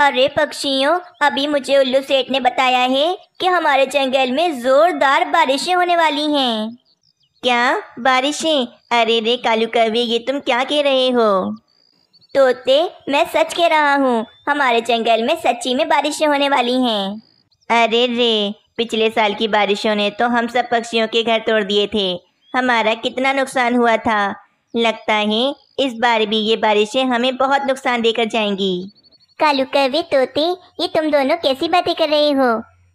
अरे पक्षियों अभी मुझे उल्लू सेठ ने बताया है कि हमारे जंगल में जोरदार बारिशें होने वाली हैं क्या बारिशें अरे रे कालू कवि ये तुम क्या कह रहे हो तोते मैं सच कह रहा हूँ हमारे जंगल में सच्ची में बारिशें होने वाली हैं अरे रे पिछले साल की बारिशों ने तो हम सब पक्षियों के घर तोड़ दिए थे हमारा कितना नुकसान हुआ था लगता है इस बार भी ये बारिशें हमें बहुत नुकसान देकर जाएंगी कालू कवे तोते ये तुम दोनों कैसी बातें कर रहे हो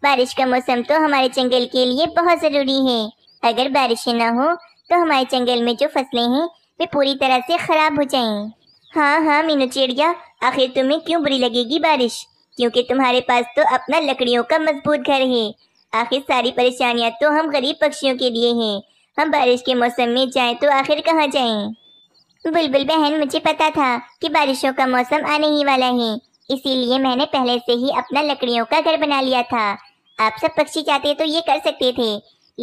बारिश का मौसम तो हमारे जंगल के लिए बहुत ज़रूरी है अगर बारिशें ना हो तो हमारे जंगल में जो फसलें हैं वे पूरी तरह से ख़राब हो जाएं। हाँ हाँ मीनू चिड़िया आखिर तुम्हें क्यों बुरी लगेगी बारिश क्योंकि तुम्हारे पास तो अपना लकड़ियों का मजबूत घर है आखिर सारी परेशानियाँ तो हम गरीब पक्षियों के लिए हैं हम बारिश के मौसम में जाएं तो आखिर कहाँ जाएं? बुलबुल बहन मुझे पता था कि बारिशों का मौसम आने ही वाला है इसीलिए मैंने पहले से ही अपना लकड़ियों का घर बना लिया था आप सब पक्षी चाहते तो ये कर सकते थे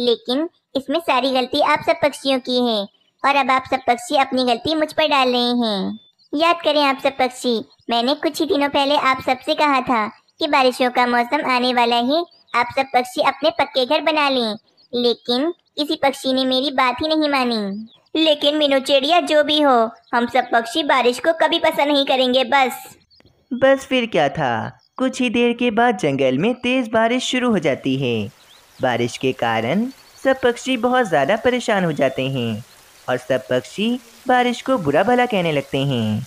लेकिन इसमें सारी गलती आप सब पक्षियों की है और अब आप सब पक्षी अपनी गलती मुझ पर डाल रहे हैं याद करें आप सब पक्षी मैंने कुछ ही दिनों पहले आप सबसे कहा था कि बारिशों का मौसम आने वाला है आप सब पक्षी अपने पक्के घर बना लें लेकिन किसी पक्षी ने मेरी बात ही नहीं मानी लेकिन मीनू चिड़िया जो भी हो हम सब पक्षी बारिश को कभी पसंद नहीं करेंगे बस बस फिर क्या था कुछ ही देर के बाद जंगल में तेज़ बारिश शुरू हो जाती है बारिश के कारण सब पक्षी बहुत ज़्यादा परेशान हो जाते हैं और सब पक्षी बारिश को बुरा भला कहने लगते हैं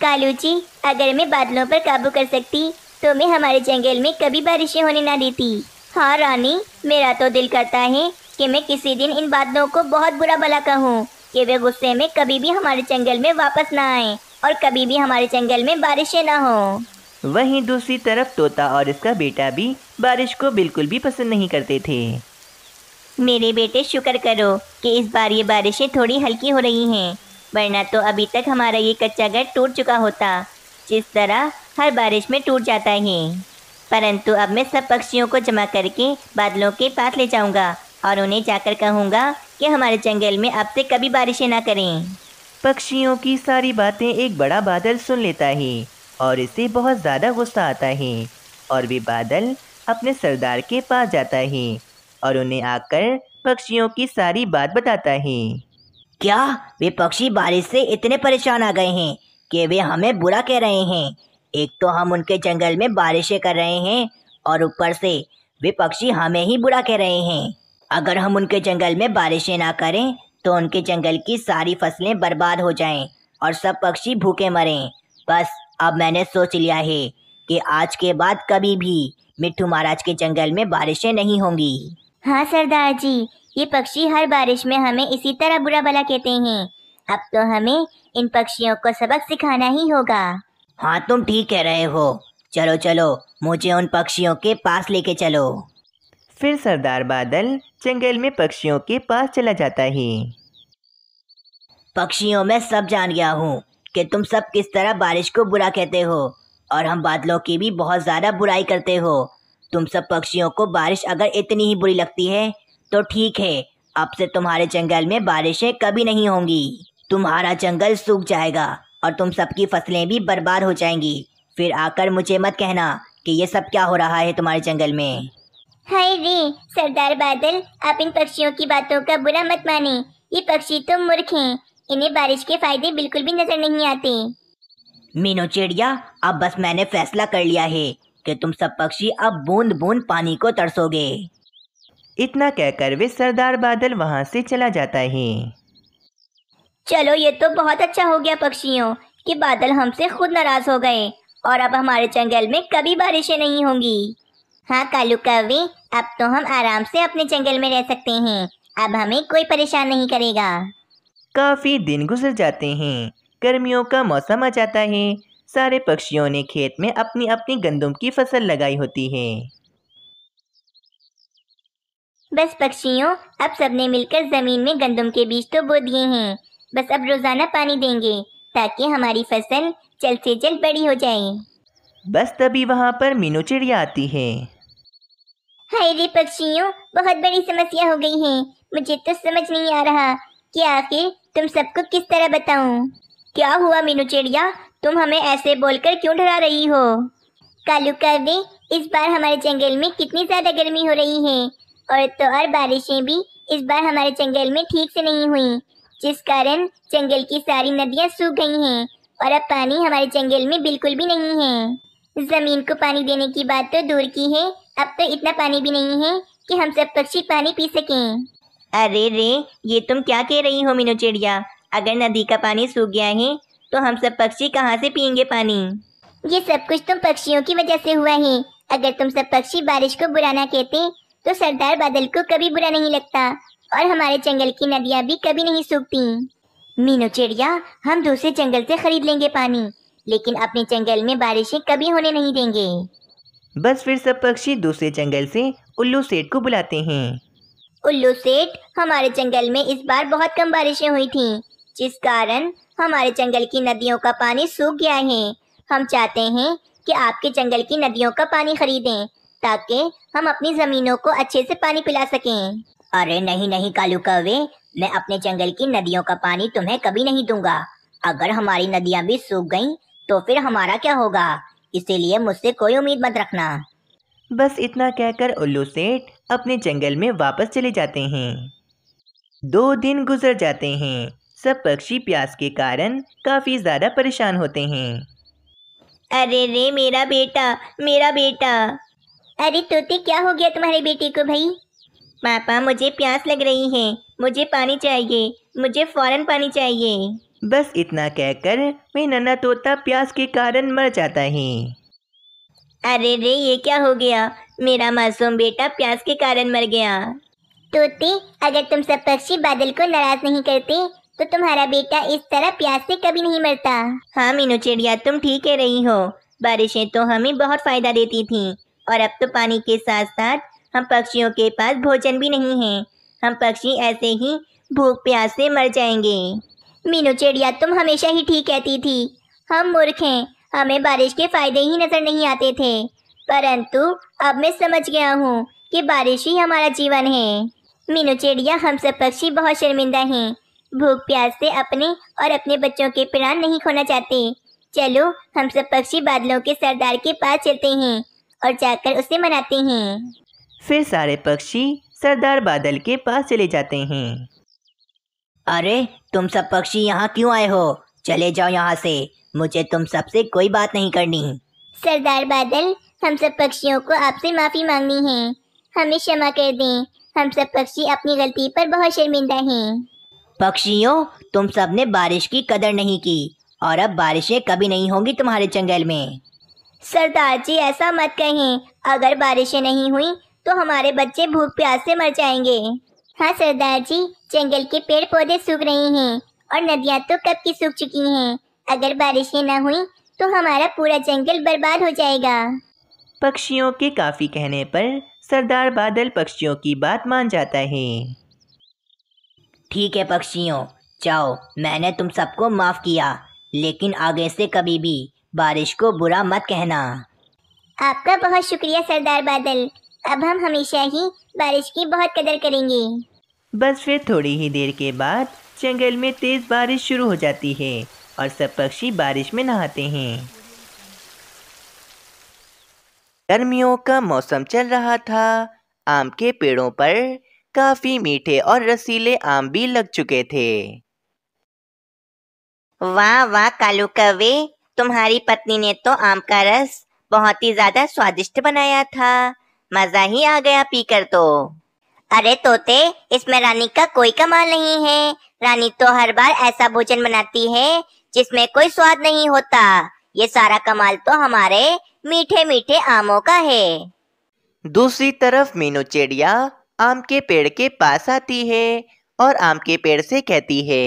कालू जी अगर मैं बादलों पर काबू कर सकती तो मैं हमारे जंगल में कभी बारिशें होने ना देती हाँ रानी मेरा तो दिल करता है कि मैं किसी दिन इन बादलों को बहुत बुरा भला कहूँ कि वे गुस्से में कभी भी हमारे जंगल में वापस ना आए और कभी भी हमारे जंगल में बारिशें ना हो वहीं दूसरी तरफ तोता और इसका बेटा भी बारिश को बिल्कुल भी पसंद नहीं करते थे मेरे बेटे शुक्र करो कि इस बार ये बारिशें थोड़ी हल्की हो रही हैं वरना तो अभी तक हमारा ये कच्चा घर टूट चुका होता जिस तरह हर बारिश में टूट जाता है परंतु अब मैं सब पक्षियों को जमा करके बादलों के पास ले जाऊंगा और उन्हें जाकर कहूंगा कि हमारे जंगल में अब से कभी बारिशें ना करें पक्षियों की सारी बातें एक बड़ा बादल सुन लेता है और इसे बहुत ज़्यादा गुस्सा आता है और वे बादल अपने सरदार के पास जाता है और उन्हें आकर पक्षियों की सारी बात बताता है क्या वे पक्षी बारिश से इतने परेशान आ गए हैं कि वे हमें बुरा कह रहे हैं एक तो हम उनके जंगल में बारिशें कर रहे हैं और ऊपर से वे पक्षी हमें ही बुरा कह रहे हैं अगर हम उनके जंगल में बारिशें ना करें तो उनके जंगल की सारी फसलें बर्बाद हो जाएं और सब पक्षी भूखे मरें बस अब मैंने सोच लिया है कि आज के बाद कभी भी मिट्टू महाराज के जंगल में बारिशें नहीं होंगी हाँ सरदार जी ये पक्षी हर बारिश में हमें इसी तरह बुरा भला कहते हैं अब तो हमें इन पक्षियों को सबक सिखाना ही होगा हाँ तुम ठीक कह रहे हो चलो चलो मुझे उन पक्षियों के पास लेके चलो फिर सरदार बादल जंगल में पक्षियों के पास चला जाता है पक्षियों में सब जान गया हूँ कि तुम सब किस तरह बारिश को बुरा कहते हो और हम बादलों की भी बहुत ज़्यादा बुराई करते हो तुम सब पक्षियों को बारिश अगर इतनी ही बुरी लगती है तो ठीक है अब से तुम्हारे जंगल में बारिशें कभी नहीं होंगी तुम्हारा जंगल सूख जाएगा और तुम सबकी फसलें भी बर्बाद हो जाएंगी फिर आकर मुझे मत कहना कि ये सब क्या हो रहा है तुम्हारे जंगल में हाय रे सरदार बादल आप इन पक्षियों की बातों का बुरा मत माने ये पक्षी तो मूर्ख हैं इन्हें बारिश के फायदे बिल्कुल भी नजर नहीं आते मीनू चिड़िया अब बस मैंने फैसला कर लिया है कि तुम सब पक्षी अब बूंद बूंद पानी को तरसोगे इतना कहकर वे सरदार बादल वहाँ से चला जाता है चलो ये तो बहुत अच्छा हो गया पक्षियों कि बादल हमसे खुद नाराज हो गए और अब हमारे जंगल में कभी बारिशें नहीं होंगी हाँ कालू कवि अब तो हम आराम से अपने जंगल में रह सकते हैं अब हमें कोई परेशान नहीं करेगा काफ़ी दिन गुजर जाते हैं गर्मियों का मौसम आ जाता है सारे पक्षियों ने खेत में अपनी अपनी गंदम की फसल लगाई होती है बस पक्षियों अब सबने मिलकर जमीन में गंदम के बीज तो बो दिए हैं बस अब रोजाना पानी देंगे ताकि हमारी फसल जल्द से जल्द बड़ी हो जाए बस तभी वहाँ पर मीनू चिड़िया आती है हाय रे पक्षियों बहुत बड़ी समस्या हो गई है मुझे तो समझ नहीं आ रहा कि आखिर तुम सबको किस तरह बताऊं? क्या हुआ मीनू चिड़िया तुम हमें ऐसे बोलकर क्यों डरा रही हो कालू कावे इस बार हमारे जंगल में कितनी ज़्यादा गर्मी हो रही है और तो और बारिशें भी इस बार हमारे जंगल में ठीक से नहीं हुई जिस कारण जंगल की सारी नदियाँ सूख गई हैं और अब पानी हमारे जंगल में बिल्कुल भी नहीं है ज़मीन को पानी देने की बात तो दूर की है अब तो इतना पानी भी नहीं है कि हम सब पक्षी पानी पी सकें अरे रे ये तुम क्या कह रही हो मीनू चिड़िया अगर नदी का पानी सूख गया है तो हम सब पक्षी कहाँ से पियेंगे पानी ये सब कुछ तुम पक्षियों की वजह से हुआ है अगर तुम सब पक्षी बारिश को बुरा ना कहते तो सरदार बादल को कभी बुरा नहीं लगता और हमारे जंगल की नदियाँ भी कभी नहीं सूखती मीनू चिड़िया हम दूसरे जंगल से खरीद लेंगे पानी लेकिन अपने जंगल में बारिशें कभी होने नहीं देंगे बस फिर सब पक्षी दूसरे जंगल से उल्लू सेठ को बुलाते हैं उल्लू सेठ हमारे जंगल में इस बार बहुत कम बारिशें हुई थीं, जिस कारण हमारे जंगल की नदियों का पानी सूख गया है हम चाहते हैं कि आपके जंगल की नदियों का पानी खरीदें ताकि हम अपनी ज़मीनों को अच्छे से पानी पिला सकें अरे नहीं नहीं कालू कावे मैं अपने जंगल की नदियों का पानी तुम्हें कभी नहीं दूंगा अगर हमारी नदियाँ भी सूख गईं तो फिर हमारा क्या होगा इसीलिए मुझसे कोई उम्मीद मत रखना बस इतना कहकर उल्लू सेठ अपने जंगल में वापस चले जाते हैं दो दिन गुजर जाते हैं सब पक्षी प्यास के कारण काफ़ी ज़्यादा परेशान होते हैं अरे रे मेरा बेटा मेरा बेटा अरे तोते क्या हो गया तुम्हारे बेटे को भाई पापा मुझे प्यास लग रही है मुझे पानी चाहिए मुझे फ़ौरन पानी चाहिए बस इतना कहकर मैं नन्ना तोता प्यास के कारण मर जाता है अरे रे ये क्या हो गया मेरा मासूम बेटा प्यास के कारण मर गया तोते अगर तुम सब पक्षी बादल को नाराज नहीं करते तो तुम्हारा बेटा इस तरह प्यास से कभी नहीं मरता हाँ मीनू चिड़िया तुम ठीक कह रही हो बारिशें तो हमें बहुत फायदा देती थी और अब तो पानी के साथ साथ हम पक्षियों के पास भोजन भी नहीं है हम पक्षी ऐसे ही भूख प्यास से मर जाएंगे मीनू चिड़िया तुम हमेशा ही ठीक कहती थी हम मूर्ख हैं हमें बारिश के फायदे ही नज़र नहीं आते थे परंतु अब मैं समझ गया हूँ कि बारिश ही हमारा जीवन है मीनू चिड़िया हम सब पक्षी बहुत शर्मिंदा हैं भूख प्यास से अपने और अपने बच्चों के प्राण नहीं खोना चाहते चलो हम सब पक्षी बादलों के सरदार के पास चलते हैं और जाकर उसे मनाते हैं फिर सारे पक्षी सरदार बादल के पास चले जाते हैं अरे तुम सब पक्षी यहाँ क्यों आए हो चले जाओ यहाँ से मुझे तुम सबसे कोई बात नहीं करनी सरदार बादल हम सब पक्षियों को आपसे माफ़ी मांगनी है हमें क्षमा कर दें हम सब पक्षी अपनी गलती पर बहुत शर्मिंदा हैं पक्षियों तुम सब ने बारिश की कदर नहीं की और अब बारिशें कभी नहीं होंगी तुम्हारे जंगल में सरदार जी ऐसा मत कहें अगर बारिशें नहीं हुई तो हमारे बच्चे भूख प्यास से मर जाएंगे हाँ सरदार जी जंगल के पेड़ पौधे सूख रहे हैं और नदियाँ तो कब की सूख चुकी हैं अगर बारिशें ना हुई तो हमारा पूरा जंगल बर्बाद हो जाएगा पक्षियों के काफ़ी कहने पर सरदार बादल पक्षियों की बात मान जाता है ठीक है पक्षियों जाओ मैंने तुम सबको माफ़ किया लेकिन आगे से कभी भी बारिश को बुरा मत कहना आपका बहुत शुक्रिया सरदार बादल अब हम हमेशा ही बारिश की बहुत कदर करेंगे बस फिर थोड़ी ही देर के बाद जंगल में तेज बारिश शुरू हो जाती है और सब पक्षी बारिश में नहाते हैं गर्मियों का मौसम चल रहा था आम के पेड़ों पर काफी मीठे और रसीले आम भी लग चुके थे वाह वाह कालू कवे तुम्हारी पत्नी ने तो आम का रस बहुत ही ज्यादा स्वादिष्ट बनाया था मजा ही आ गया पीकर तो अरे तोते इसमें रानी का कोई कमाल नहीं है रानी तो हर बार ऐसा भोजन बनाती है जिसमें कोई स्वाद नहीं होता ये सारा कमाल तो हमारे मीठे मीठे आमों का है दूसरी तरफ मीनू चिड़िया आम के पेड़ के पास आती है और आम के पेड़ से कहती है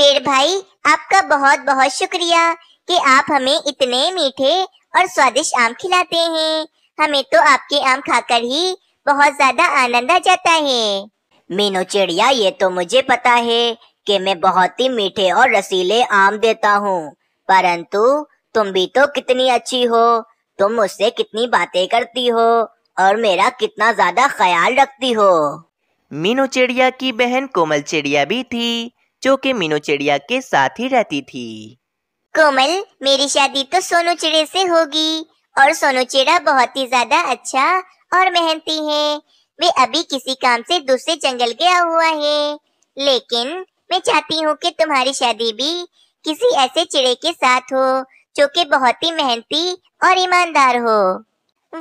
पेड़ भाई आपका बहुत बहुत शुक्रिया कि आप हमें इतने मीठे और स्वादिष्ट आम खिलाते हैं हमें तो आपके आम खाकर ही बहुत ज्यादा आनंद आ जाता है मीनू चिड़िया ये तो मुझे पता है कि मैं बहुत ही मीठे और रसीले आम देता हूँ परंतु तुम भी तो कितनी अच्छी हो तुम मुझसे कितनी बातें करती हो और मेरा कितना ज्यादा ख्याल रखती हो मीनू चिड़िया की बहन कोमल चिड़िया भी थी जो कि मीनू चिड़िया के साथ ही रहती थी कोमल मेरी शादी तो सोनू चिड़िया से होगी और सोनू चिड़ा बहुत ही ज्यादा अच्छा और मेहनती है वे अभी किसी काम से दूसरे जंगल गया हुआ है लेकिन मैं चाहती हूँ कि तुम्हारी शादी भी किसी ऐसे चिड़े के साथ हो जो कि बहुत ही मेहनती और ईमानदार हो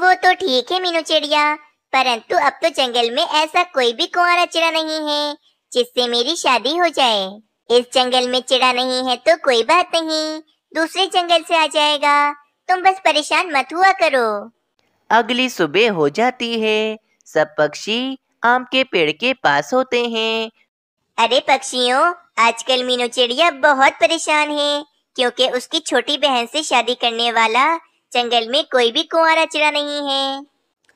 वो तो ठीक है मीनू चिड़िया परंतु अब तो जंगल में ऐसा कोई भी कुंवारा चिड़ा नहीं है जिससे मेरी शादी हो जाए इस जंगल में चिड़ा नहीं है तो कोई बात नहीं दूसरे जंगल से आ जाएगा तुम बस परेशान मत हुआ करो अगली सुबह हो जाती है सब पक्षी आम के पेड़ के पास होते हैं अरे पक्षियों आजकल मीनू चिड़िया बहुत परेशान है क्योंकि उसकी छोटी बहन से शादी करने वाला जंगल में कोई भी कुंवारा चिड़ा नहीं है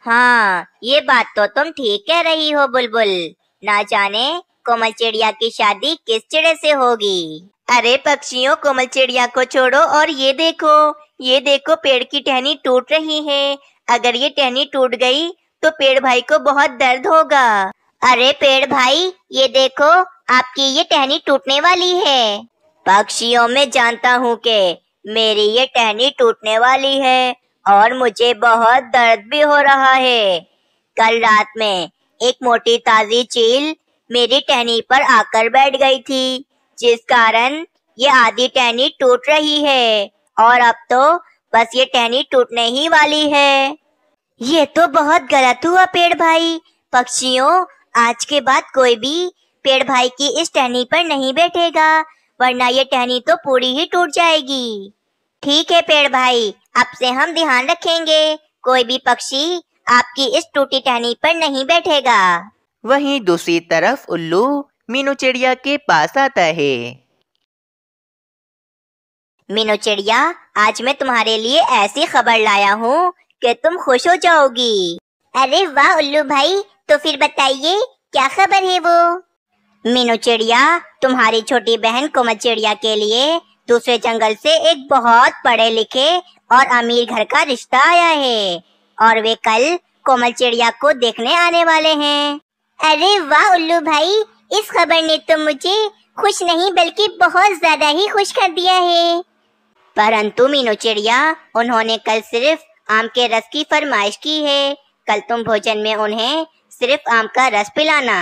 हाँ ये बात तो तुम ठीक कह रही हो बुलबुल ना जाने कोमल चिड़िया की शादी किस चिड़े से होगी अरे पक्षियों कोमल चिड़िया को छोड़ो और ये देखो ये देखो पेड़ की टहनी टूट रही है अगर ये टहनी टूट गई तो पेड़ भाई को बहुत दर्द होगा अरे पेड़ भाई ये देखो आपकी ये टहनी टूटने वाली है पक्षियों में जानता हूँ के मेरी ये टहनी टूटने वाली है और मुझे बहुत दर्द भी हो रहा है कल रात में एक मोटी ताजी चील मेरी टहनी पर आकर बैठ गई थी जिस कारण ये आधी टहनी टूट रही है और अब तो बस ये टहनी टूटने ही वाली है ये तो बहुत गलत हुआ पेड़ भाई पक्षियों आज के बाद कोई भी पेड़ भाई की इस टहनी पर नहीं बैठेगा वरना ये टहनी तो पूरी ही टूट जाएगी ठीक है पेड़ भाई अब से हम ध्यान रखेंगे कोई भी पक्षी आपकी इस टूटी टहनी पर नहीं बैठेगा वहीं दूसरी तरफ उल्लू मीनू चिड़िया के पास आता है मीनू चिड़िया आज मैं तुम्हारे लिए ऐसी खबर लाया हूँ कि तुम खुश हो जाओगी अरे वाह उल्लू भाई तो फिर बताइए क्या खबर है वो मीनू चिड़िया तुम्हारी छोटी बहन कोमल चिड़िया के लिए दूसरे जंगल से एक बहुत पढ़े लिखे और अमीर घर का रिश्ता आया है और वे कल कोमल चिड़िया को देखने आने वाले हैं अरे वाह उल्लू भाई इस खबर ने तो मुझे खुश नहीं बल्कि बहुत ज्यादा ही खुश कर दिया है परंतु मीनू चिड़िया उन्होंने कल सिर्फ आम के रस की फरमाइश की है कल तुम भोजन में उन्हें सिर्फ आम का रस पिलाना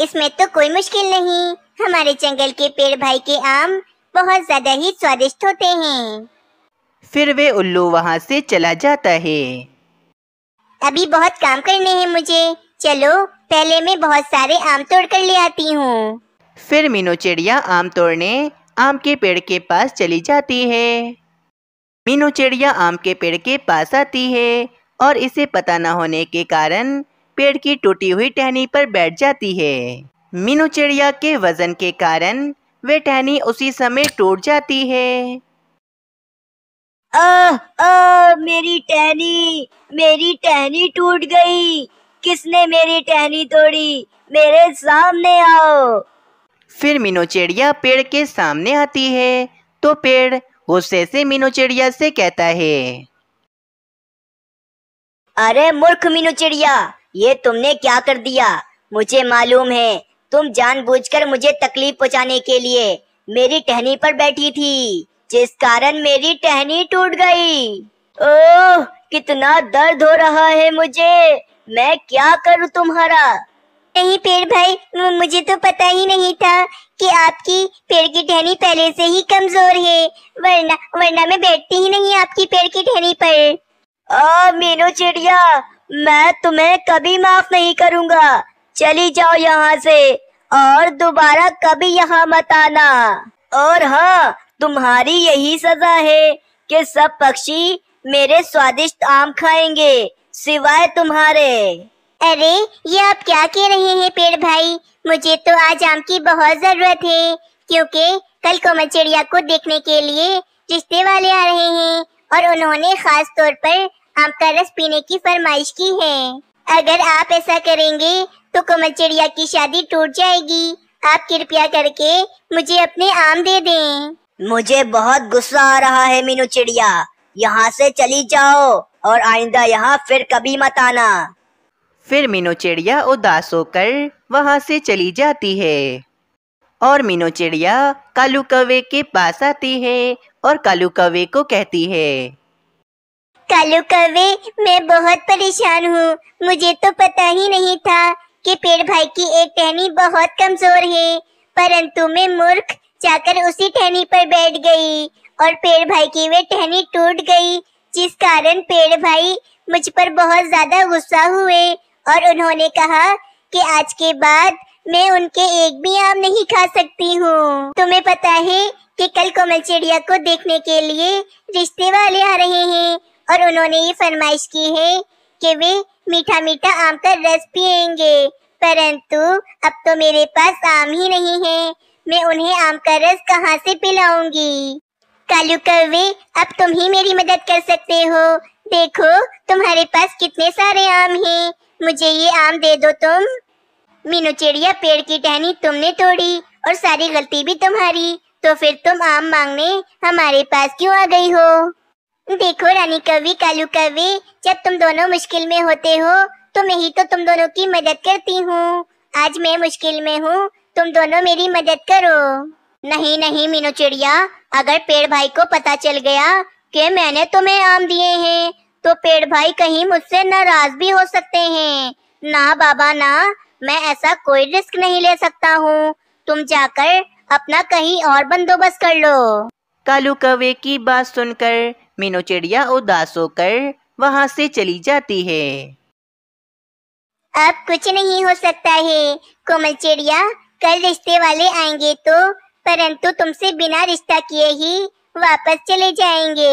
इसमें तो कोई मुश्किल नहीं हमारे जंगल के पेड़ भाई के आम बहुत ज्यादा ही स्वादिष्ट होते हैं फिर वे उल्लू वहाँ से चला जाता है अभी बहुत काम करने हैं मुझे चलो पहले मैं बहुत सारे आम तोड़ कर ले आती हूँ फिर मीनू चिड़िया आम तोड़ने आम के पेड़ के पास चली जाती है मीनू चिड़िया आम के पेड़ के पास आती है और इसे पता न होने के कारण पेड़ की टूटी हुई टहनी पर बैठ जाती है मीनू चिड़िया के वजन के कारण वे टहनी उसी समय टूट जाती है आ, आ, मेरी टहनी मेरी टहनी टूट गई किसने मेरी टहनी तोड़ी मेरे सामने आओ फिर मीनू चिड़िया पेड़ के सामने आती है तो पेड़ गुस्से से मीनू चिड़िया से कहता है अरे मूर्ख मीनू चिड़िया ये तुमने क्या कर दिया मुझे मालूम है तुम जानबूझकर मुझे तकलीफ पहुंचाने के लिए मेरी टहनी पर बैठी थी जिस कारण मेरी टहनी टूट गई ओह कितना दर्द हो रहा है मुझे मैं क्या करूँ तुम्हारा नहीं पेड़ भाई मुझे तो पता ही नहीं था कि आपकी पेड़ की टहनी पहले से ही कमजोर है वरना वरना मैं बैठती ही नहीं आपकी पेड़ की टहनी पर ओ मीनू चिड़िया मैं तुम्हें कभी माफ नहीं करूँगा चली जाओ यहाँ से और दोबारा कभी यहाँ मत आना और हाँ तुम्हारी यही सजा है कि सब पक्षी मेरे स्वादिष्ट आम खाएंगे सिवाय तुम्हारे अरे ये आप क्या कह रहे हैं पेड़ भाई मुझे तो आज आम की बहुत जरूरत है क्योंकि कल मैं चिड़िया को देखने के लिए रिश्ते वाले आ रहे हैं और उन्होंने खास तौर पर आम का रस पीने की फरमाइश की है अगर आप ऐसा करेंगे तो कमल चिड़िया की शादी टूट जाएगी आप कृपया करके मुझे अपने आम दे दें मुझे बहुत गुस्सा आ रहा है मीनू चिड़िया यहाँ से चली जाओ और आइंदा यहाँ फिर कभी मत आना फिर मीनू चिड़िया उदास होकर वहाँ से चली जाती है और मीनू चिड़िया कालू कौवे के पास आती है और कालू कौवे को कहती है कालू कौवे मैं बहुत परेशान हूँ मुझे तो पता ही नहीं था कि पेड़ भाई की एक टहनी बहुत कमजोर है परंतु मैं मूर्ख जाकर उसी टहनी पर बैठ गई और पेड़ भाई की वे टहनी टूट गई जिस कारण पेड़ भाई मुझ पर बहुत ज्यादा गुस्सा हुए और उन्होंने कहा कि आज के बाद मैं उनके एक भी आम नहीं खा सकती हूँ तुम्हें पता है कि कल कोमल चिड़िया को देखने के लिए रिश्ते वाले आ रहे हैं और उन्होंने ये फरमाइश की है कि वे मीठा मीठा आम का रस पिएंगे परंतु अब तो मेरे पास आम ही नहीं है मैं उन्हें आम का रस कहाँ से पिलाऊंगी कालू कौवे अब तुम ही मेरी मदद कर सकते हो देखो तुम्हारे पास कितने सारे आम हैं मुझे ये आम दे दो तुम मीनू चिड़िया पेड़ की टहनी तुमने तोड़ी और सारी गलती भी तुम्हारी तो फिर तुम आम मांगने हमारे पास क्यों आ गई हो देखो रानी कवि कालू कवि जब तुम दोनों मुश्किल में होते हो तो मैं ही तो तुम दोनों की मदद करती हूँ आज मैं मुश्किल में हूँ तुम दोनों मेरी मदद करो नहीं नहीं मीनू चिड़िया अगर पेड़ भाई को पता चल गया कि मैंने तुम्हें आम दिए हैं तो पेड़ भाई कहीं मुझसे नाराज भी हो सकते हैं ना बाबा ना मैं ऐसा कोई रिस्क नहीं ले सकता हूँ तुम जाकर अपना कहीं और बंदोबस्त कर लो कालू कवे की बात सुनकर मीनू चिड़िया उदास होकर वहाँ से चली जाती है अब कुछ नहीं हो सकता है कोमल चिड़िया कल रिश्ते वाले आएंगे तो परंतु तुमसे बिना रिश्ता किए ही वापस चले जाएंगे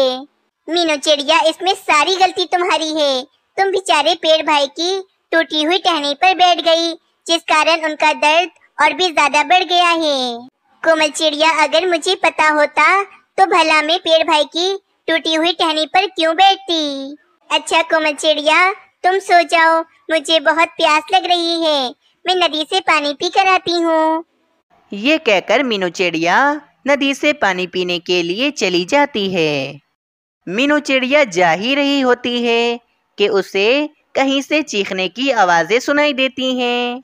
मीनू चिड़िया इसमें सारी गलती तुम्हारी है तुम बेचारे पेड़ भाई की टूटी हुई टहनी पर बैठ गई जिस कारण उनका दर्द और भी ज्यादा बढ़ गया है कोमल चिड़िया अगर मुझे पता होता तो भला मैं पेड़ भाई की टूटी हुई टहनी पर क्यों बैठती अच्छा कोमल चिड़िया तुम सो जाओ मुझे बहुत प्यास लग रही है मैं नदी से पानी पी कर आती हूँ ये कहकर मीनू चिड़िया नदी से पानी पीने के लिए चली जाती है मीनू चिड़िया जा ही रही होती है कि उसे कहीं से चीखने की आवाजें सुनाई देती हैं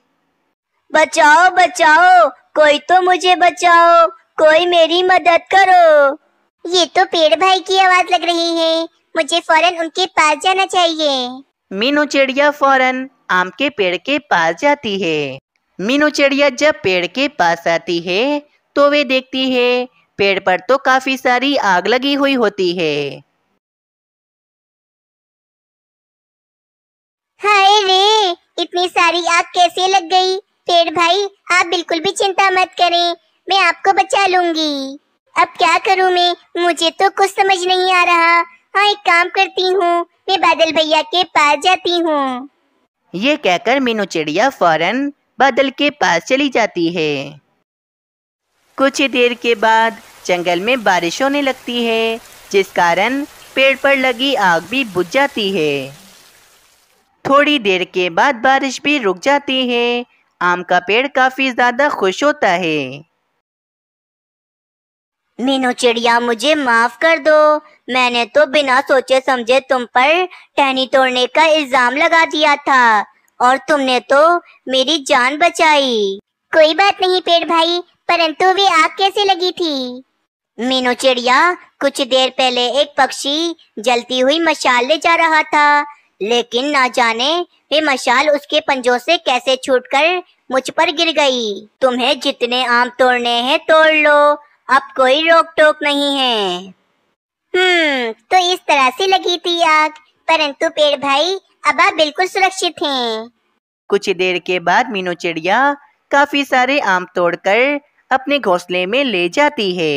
बचाओ बचाओ कोई तो मुझे बचाओ कोई मेरी मदद करो ये तो पेड़ भाई की आवाज लग रही है मुझे फौरन उनके पास जाना चाहिए मीनू चिड़िया फौरन आम के पेड़ के पास जाती है मीनू चिड़िया जब पेड़ के पास आती है तो वे देखती है पेड़ पर तो काफी सारी आग लगी हुई होती है हाय रे इतनी सारी आग कैसे लग गई पेड़ भाई आप बिल्कुल भी चिंता मत करें मैं आपको बचा लूंगी अब क्या करूं मैं मुझे तो कुछ समझ नहीं आ रहा हाँ एक काम करती हूँ मैं बादल भैया के पास जाती हूँ ये कहकर मीनू चिड़िया फौरन बादल के पास चली जाती है कुछ ही देर के बाद जंगल में बारिश होने लगती है जिस कारण पेड़ पर लगी आग भी बुझ जाती है थोड़ी देर के बाद बारिश भी रुक जाती है आम का पेड़ काफी ज्यादा खुश होता है मीनू चिड़िया मुझे माफ कर दो मैंने तो बिना सोचे समझे तुम पर टहनी तोड़ने का इल्जाम लगा दिया था और तुमने तो मेरी जान बचाई कोई बात नहीं पेड़ भाई परंतु वे आग कैसे लगी थी मीनू चिड़िया कुछ देर पहले एक पक्षी जलती हुई मशाल ले जा रहा था लेकिन ना जाने वे मशाल उसके पंजों से कैसे छूटकर मुझ पर गिर गई तुम्हें जितने आम तोड़ने हैं तोड़ लो अब कोई रोक टोक नहीं है हम्म तो इस तरह से लगी थी आग परंतु पेड़ भाई अब आप बिल्कुल सुरक्षित हैं कुछ देर के बाद मीनू चिड़िया काफी सारे आम तोड़कर अपने घोंसले में ले जाती है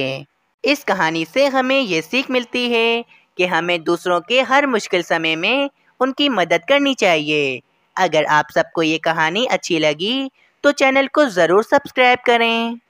इस कहानी से हमें ये सीख मिलती है कि हमें दूसरों के हर मुश्किल समय में उनकी मदद करनी चाहिए अगर आप सबको ये कहानी अच्छी लगी तो चैनल को ज़रूर सब्सक्राइब करें